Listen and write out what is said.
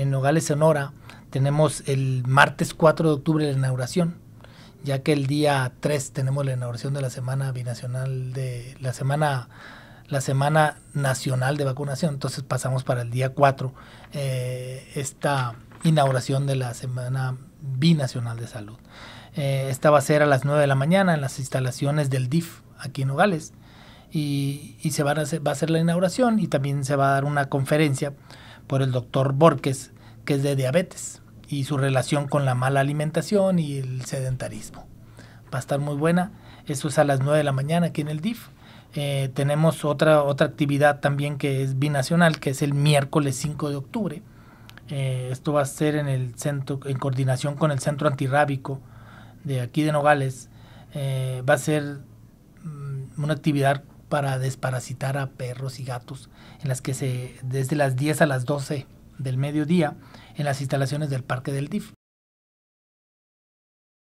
en Nogales, Sonora, tenemos el martes 4 de octubre la inauguración, ya que el día 3 tenemos la inauguración de la semana binacional de la semana la semana nacional de vacunación, entonces pasamos para el día 4 eh, esta inauguración de la semana binacional de salud. Eh, esta va a ser a las 9 de la mañana en las instalaciones del DIF aquí en Nogales y, y se van a hacer, va a ser la inauguración y también se va a dar una conferencia por el doctor Borges, que es de diabetes y su relación con la mala alimentación y el sedentarismo. Va a estar muy buena. Eso es a las 9 de la mañana aquí en el DIF. Eh, tenemos otra, otra actividad también que es binacional, que es el miércoles 5 de octubre. Eh, esto va a ser en el centro, en coordinación con el centro antirrábico de aquí de Nogales. Eh, va a ser mm, una actividad para desparasitar a perros y gatos, en las que se, desde las 10 a las 12 del mediodía, en las instalaciones del Parque del DIF.